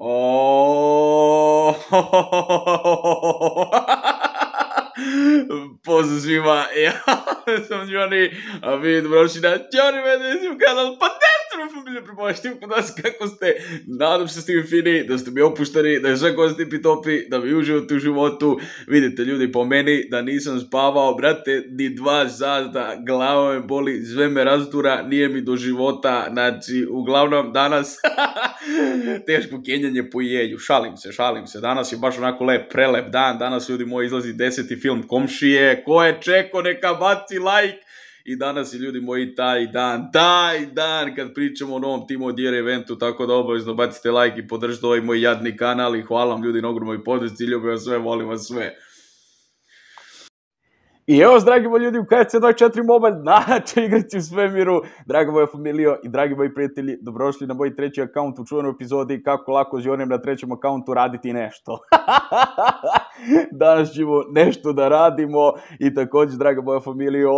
O... Oh. ja sam Johnny, a vi dobrodošli na Johnny kanal, pa mi kod nas kako ste. Nadam se ste mi fini, da ste mi opušteni, da je sve ko ste topi, da vi uživate u životu. Vidite ljudi po meni da nisam spavao, brate, ni dva zada, glava me boli, sve me razdura, nije mi do života. Znači, uglavnom danas teško kenjanje po šalim se, šalim se, danas je baš onako lep, prelep dan, danas ljudi moji izlazi deseti film Komšije, ko je čeko neka baci like, i danas je ljudi moji taj dan, taj dan kad pričamo o novom Timo Dier eventu, tako da obavezno bacite like i podržite ovaj moj jadni kanal i hvala vam ljudi na ogromnoj podršci, ljubim vas sve, volim vas sve. I evo, dragi moji ljudi, u KFC 24 Mobile najjače igrati u svemiru. Dragi moja familija i dragi moji prijatelji, dobrošli na moj treći akaunt u čuvenoj epizodi kako lako zionim na trećem akauntu raditi nešto. Danas ćemo nešto da radimo i također, draga moja familija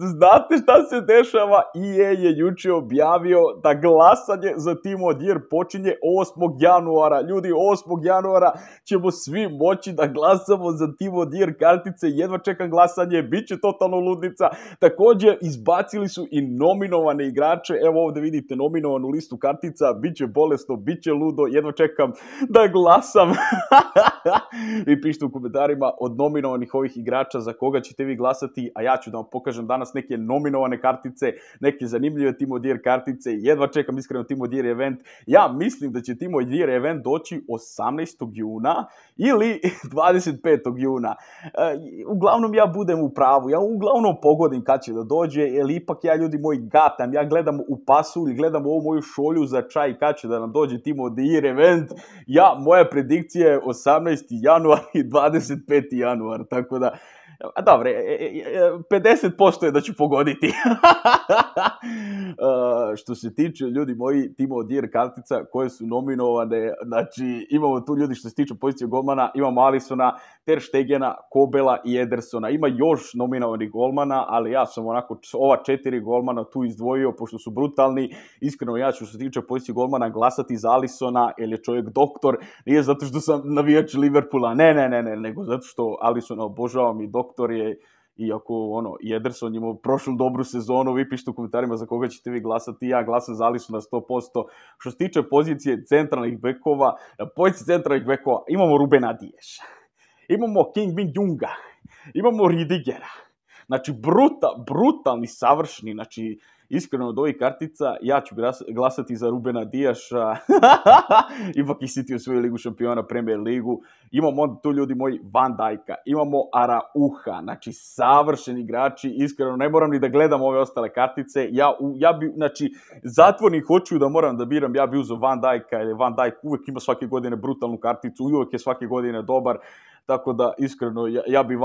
znate šta se dešava? I e je juče objavio da glasanje za Team Odir počinje 8. januara. Ljudi, 8. januara ćemo svi moći da glasamo za Team Odir kartice. Jedva čekam glasanje, bit će totalno ludnica. Također, izbacili su i nominovane igrače. Evo ovdje vidite nominovanu listu kartica. Biće bolesno, bit će ludo. Jedva čekam da glasam. vi pišite u komentarima od nominovanih ovih igrača za koga ćete vi glasati, a ja ću da vam pokažem danas neke nominovane kartice, neke zanimljive timo dier kartice, jedva čekam iskreno timo of event. Ja mislim da će timo of event doći 18. juna ili 25. juna. E, uglavnom ja budem u pravu, ja uglavnom pogodim kad će da dođe, jer ipak ja ljudi moji gatam, ja gledam u pasulj, gledam ovu moju šolju za čaj kad će da nam dođe Timo of event. Ja, moja predikcija je 18. 18. januar i 25. januar, tako da a dobro, 50% e, e, e, je da ću pogoditi. što se tiče, ljudi moji, Timo odir kartica koje su nominovane, znači imamo tu ljudi što se tiče pozicije golmana, imamo Alisona, Ter Štegena, Kobela i Edersona. Ima još nominovanih golmana, ali ja sam onako ova četiri golmana tu izdvojio, pošto su brutalni. Iskreno, ja ću što se tiče pozicije golmana glasati za Alisona, jer je čovjek doktor. Nije zato što sam navijač Liverpoola, ne, ne, ne, ne, nego zato što Alisona obožavam i doktor doktor je, iako ono, Jederson je prošlu dobru sezonu, vi pišite u komentarima za koga ćete vi glasati, ja glasam za Alisu na 100%. Što se tiče pozicije centralnih bekova, pozicije centralnih bekova imamo Rubena Adiješa, imamo King Min Junga, imamo Ridigera, znači bruta, brutalni, savršni, znači iskreno od ovih kartica ja ću glasati za Rubena Dijaša, ipak i City svoju ligu šampiona, Premier ligu, imamo tu ljudi moji Van Dajka, imamo Arauha, znači savršeni igrači, iskreno ne moram ni da gledam ove ostale kartice, ja, ja bi, znači zatvorni hoću da moram da biram, ja bi uzeo Van Dajka, jer Van Dajk uvijek ima svake godine brutalnu karticu, uvijek je svake godine dobar, tako da, iskreno, ja, ja bi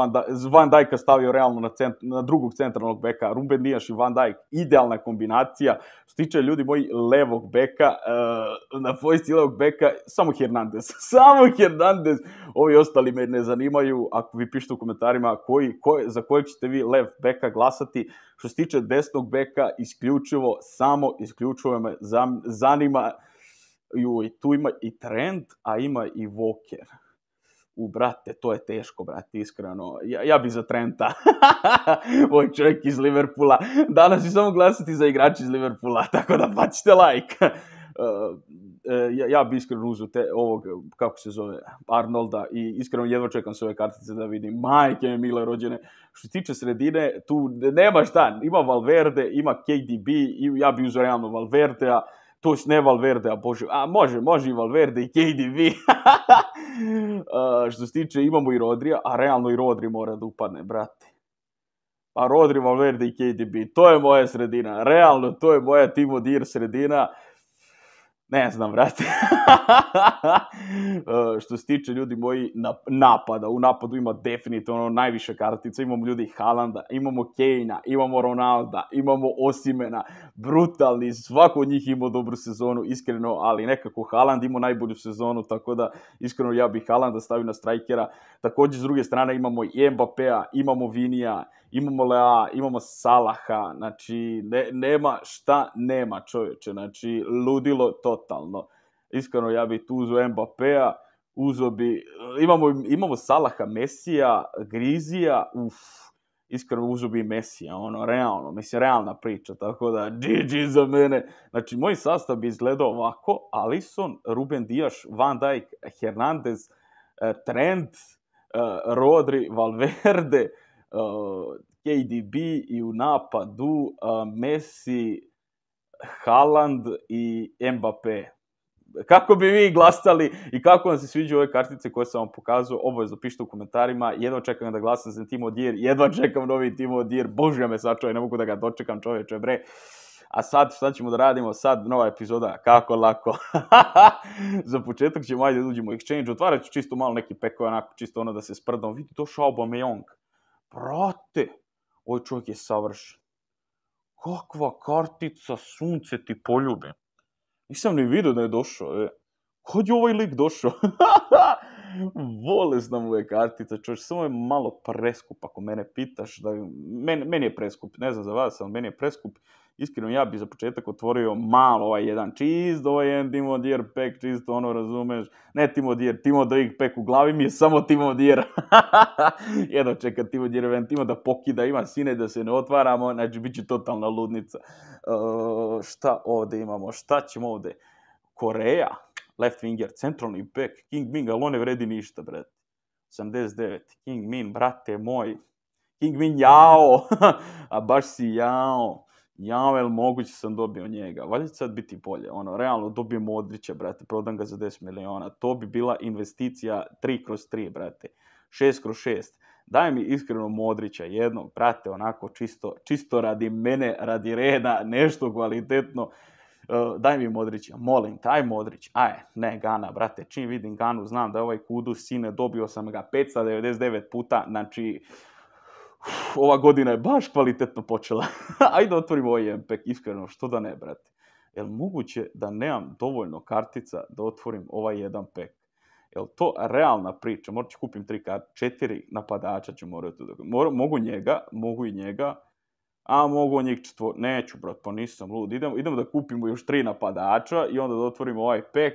Van, Dajka stavio realno na, cent, na drugog centralnog beka. Ruben Dijaš i Van Dijk, idealna idealna kombinacija. Što tiče ljudi moji levog beka, e, na pojesti levog beka, samo Hernandez. Samo Hernandez. Ovi ostali me ne zanimaju. Ako vi pišete u komentarima koji, za kojeg ćete vi lev beka glasati. Što se tiče desnog beka, isključivo, samo isključivo me zanima. tu ima i trend, a ima i Voker u brate, to je teško, brate, iskreno. Ja, ja bi za Trenta. Moj čovjek iz Liverpoola. Danas ću samo glasati za igrač iz Liverpoola, tako da bacite like. E, e, ja, ja bi iskreno uzeo te, ovog, kako se zove, Arnolda i iskreno jedva čekam sve ove kartice da vidim. Majke mi mile rođene. Što se tiče sredine, tu nema šta. Ima Valverde, ima KDB, ja bi uzeo realno Valverdea je ne Valverde, a Bože, a može, može i Valverde i KDV. što se tiče, imamo i Rodrija, a realno i Rodri mora da upadne, brate. Pa Rodri, Valverde i KDB, to je moja sredina. Realno, to je moja Timo Dir sredina. Ne znam, brate. E, što se tiče ljudi moji napada, u napadu ima definitivno ono najviše kartica. Imamo ljudi Halanda, imamo Kejna, imamo Ronalda, imamo Osimena. Brutalni, svako od njih imao dobru sezonu, iskreno, ali nekako Haland ima najbolju sezonu, tako da iskreno ja bih Halanda stavio na strajkera. Također, s druge strane, imamo i Mbappea, imamo Vinija, imamo Lea, imamo Salaha, znači, nema šta nema čovječe, znači, ludilo to totalno. Iskreno, ja bi tu uzo Mbappea, uzo bi, imamo, imamo Salaha, Mesija, Grizija, uff, iskreno uzo bi Mesija, ono, realno, mislim, realna priča, tako da, GG za mene. Znači, moj sastav bi izgledao ovako, Alisson, Ruben Dijaš, Van Dijk, Hernandez, e, Trent, e, Rodri, Valverde, e, KDB i u napadu Messi, Haaland i Mbappé. Kako bi vi glasali i kako vam se sviđaju ove kartice koje sam vam pokazao, obavezno pišite u komentarima. Jedva čekam da glasam za Timo Dier, jedva čekam novi Timo Dier, bože me i ne mogu da ga dočekam čovječe bre. A sad, šta ćemo da radimo? Sad, nova epizoda, kako lako. za početak ćemo, ajde, uđemo u exchange, otvarat ću čisto malo neki peko, onako, čisto ono da se sprdam. to, došao Aubameyang. Brate, ovaj čovjek je savršen kakva kartica, sunce ti poljubi. Nisam ni vidio da je došao. E. Kod je ovaj lik došao? Vole mu je kartica, čovječ, samo je malo preskup ako mene pitaš. Da, meni, meni je preskup, ne znam za vas, ali meni je preskup. Iskreno, ja bi za početak otvorio malo ovaj jedan cheese, dojen ovaj Timo Dier pek, čisto ono, razumeš? Ne Timo Dier, Timo Dier pek u glavi mi je samo Timo Dier. Jedno čeka Timo Dier timo da pokida, ima sine da se ne otvaramo, znači bit će totalna ludnica. E, šta ovdje imamo, šta ćemo ovdje? Koreja, left winger, centralni pek, King Ming, ali on ne vredi ništa, brate. 79, King Min, brate moj, King Min jao, a baš si jao ja, moguće sam dobio njega, valjda će sad biti bolje, ono, realno dobijem Modrića, brate, prodam ga za 10 miliona, to bi bila investicija 3 kroz 3, brate, 6 kroz 6, daj mi iskreno Modrića jednom, brate, onako čisto, čisto radi mene, radi reda, nešto kvalitetno, e, daj mi Modrića, molim, taj Modrić, aj, ne, Gana, brate, čim vidim Ganu, znam da je ovaj kudu sine, dobio sam ga 599 puta, znači, ova godina je baš kvalitetno počela. Ajde otvorimo ovaj MPEG, iskreno, što da ne, brate. Jel moguće da nemam dovoljno kartica da otvorim ovaj jedan pek? Jel to realna priča? Morat ću kupim tri kart, četiri napadača ću morati. Mogu njega, mogu i njega, a mogu njih četvor... Neću, brat, pa nisam lud. Idemo, idemo da kupimo još tri napadača i onda da otvorimo ovaj pek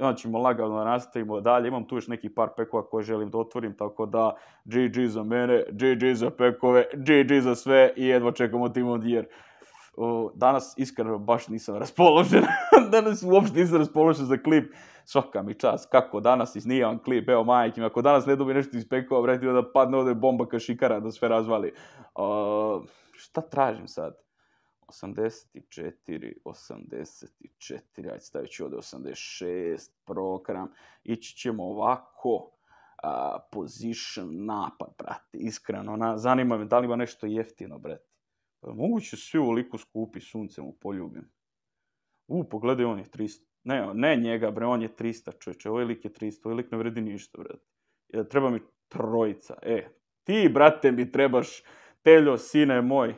onda znači, ćemo lagano nastavimo dalje. Imam tu još neki par pekova koje želim da otvorim, tako da GG za mene, GG za pekove, GG za sve i jedva čekamo Team of the danas iskreno baš nisam raspoložen, danas uopšte nisam raspoložen za klip, svaka mi čas, kako danas iznijam klip, evo majke ako danas ne dobijem nešto iz pekova, vredi da padne ovdje bomba kašikara da sve razvali. šta tražim sad? 84, 84, ajde stavit ću ovdje 86, program, ići ćemo ovako, position napad, brate, iskreno, na, zanima me da li ima nešto jeftino, brate. Pa moguće svi liku skupi suncem u poljubim. U, pogledaj, onih 300. Ne, ne njega, bre, on je 300, čovječe, ovaj lik je 300, ovaj lik ne vredi ništa, brate. E, treba mi trojica, e, ti, brate, mi trebaš, Teljo, sine moj.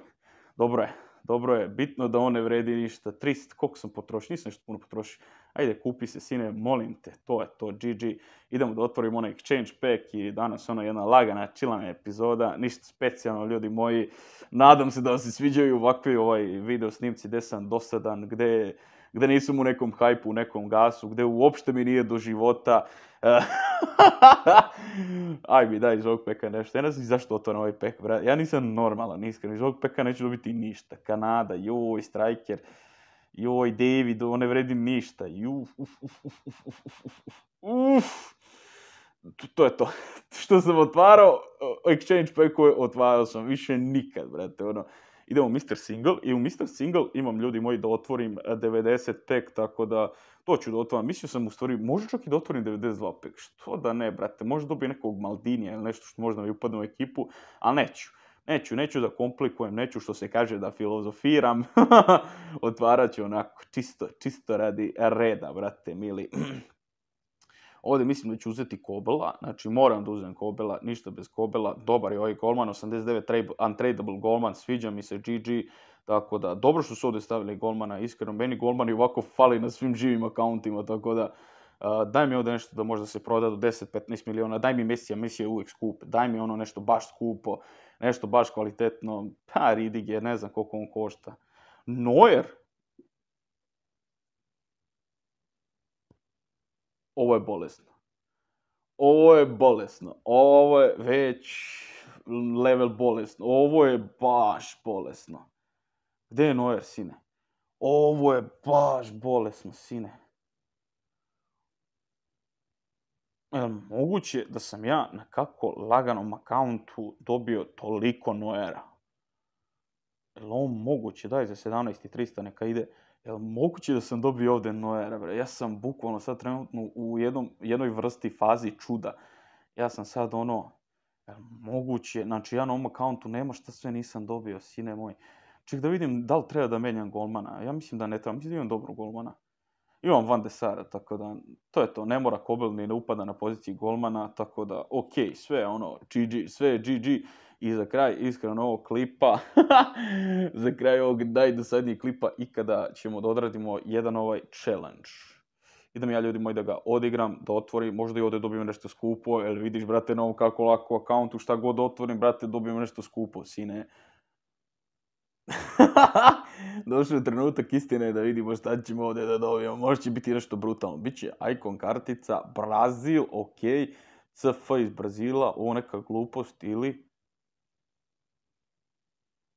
Dobro je dobro je, bitno da on ne vredi ništa, 300, koliko sam potrošio, nisam nešto puno potrošio, ajde kupi se sine, molim te, to je to, GG, idemo da otvorimo onaj exchange pack i danas ona jedna lagana, čilana epizoda, ništa specijalno ljudi moji, nadam se da vam se sviđaju ovakvi ovaj video snimci gdje sam dosadan, gdje gde nisam u nekom hajpu, u nekom gasu, gde uopšte mi nije do života. Aj mi daj iz ovog peka nešto. Ja ne znam zašto otvaram ovaj pek, bra. Ja nisam normalan, iskreno. Iz ovog peka neću dobiti ništa. Kanada, joj, Striker, joj, David, ovo ne vredi ništa. Uf, To je to. Što sam otvarao, e, exchange pekove otvarao sam. Više nikad, brate, ono. Idemo u Mr. Single i u Mr. Single imam ljudi moji da otvorim 90 e, tek tako da to ću da otvorim. Mislio sam u stvari, možda čak i da otvorim 92 pek, što da ne, brate, možda dobijem nekog Maldinija ili nešto što možda mi upadne u ekipu, ali neću. Neću, neću da komplikujem, neću što se kaže da filozofiram, otvarat ću onako čisto, čisto radi reda, brate, mili. Ovdje mislim da ću uzeti Kobela, znači moram da uzem Kobela, ništa bez Kobela, dobar je ovaj golman, 89 untradable golman, sviđa mi se GG, tako da dobro što su ovdje stavili golmana, iskreno meni golman i ovako fali na svim živim akauntima, tako da daj mi ovdje nešto da možda se proda do 10-15 miliona, daj mi Mesija, Mesija je uvijek skup, daj mi ono nešto baš skupo, nešto baš kvalitetno, pa Ridig je, ne znam koliko on košta. Neuer, ovo je bolesno. Ovo je bolesno. Ovo je već level bolesno. Ovo je baš bolesno. Gdje je noer sine? Ovo je baš bolesno, sine. Jel moguće da sam ja na kako laganom akauntu dobio toliko Noera? Jel on moguće? Daj za 17.300 neka ide jel moguće da sam dobio ovdje Noera, bre? Ja sam bukvalno sad trenutno u jednom, jednoj vrsti fazi čuda. Ja sam sad ono, moguće, znači ja na ovom akauntu nema šta sve nisam dobio, sine moj. Ček da vidim da li treba da menjam golmana. Ja mislim da ne treba, mislim da imam dobro golmana. Imam Van de Sara, tako da, to je to, ne mora Kobel ni ne upada na poziciji golmana, tako da, ok, sve je ono, GG, sve je GG, i za kraj, iskreno ovog klipa, za kraj ovog najdosadnijeg klipa ikada ćemo da odradimo jedan ovaj challenge. Idem ja ljudi moji da ga odigram, da otvori, možda i ovdje dobijem nešto skupo, jer vidiš brate na ovom kako lako akauntu, šta god otvorim brate dobijem nešto skupo, sine. Došao je trenutak istine da vidimo šta ćemo ovdje da dobijemo. Možda će biti nešto brutalno. će ikon kartica, Brazil, ok, CF iz Brazila, ovo neka glupost ili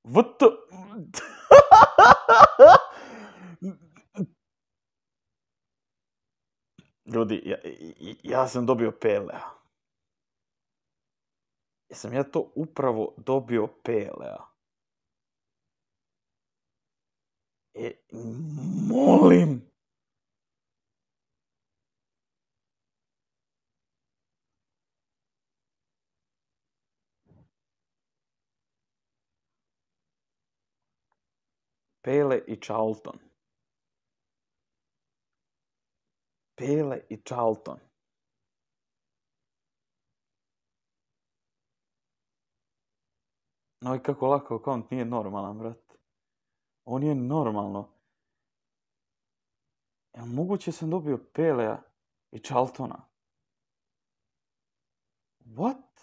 What the... Ljudi, ja, ja sam dobio pelea. sam ja to upravo dobio pelea. E, molim. Pele i Charlton. Pele i Charlton. No i kako lako kont nije normalan, brat. On je normalno. Jel moguće sam dobio Pelea i Charltona? What?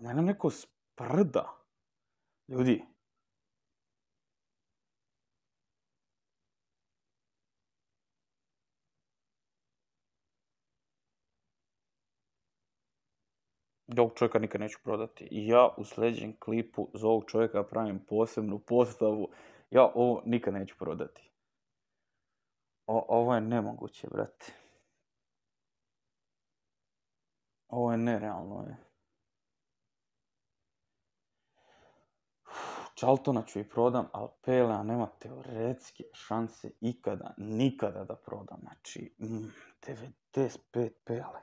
mene nam neko sprda. Ljudi, ovog čovjeka nikad neću prodati. I ja u sljedećem klipu za ovog čovjeka pravim posebnu postavu. Ja ovo nikad neću prodati. O, ovo je nemoguće, brate. Ovo je nerealno. Je. Čaltona ću i prodam, ali Pelea nema teoretske šanse ikada, nikada da prodam. Znači, mm, 95 Pele.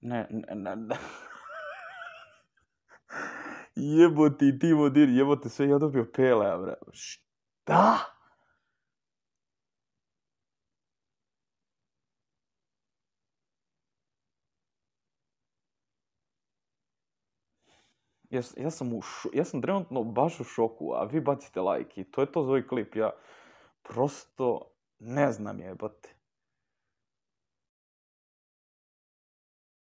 Ne, ne, ne, ne. jebote ti ti vodir, jebote sve, ja dobio Pelea, bre. Šta? Ja, sam, u ja sam trenutno baš u šoku, a vi bacite like i to je to za ovaj klip. Ja prosto ne znam jebate.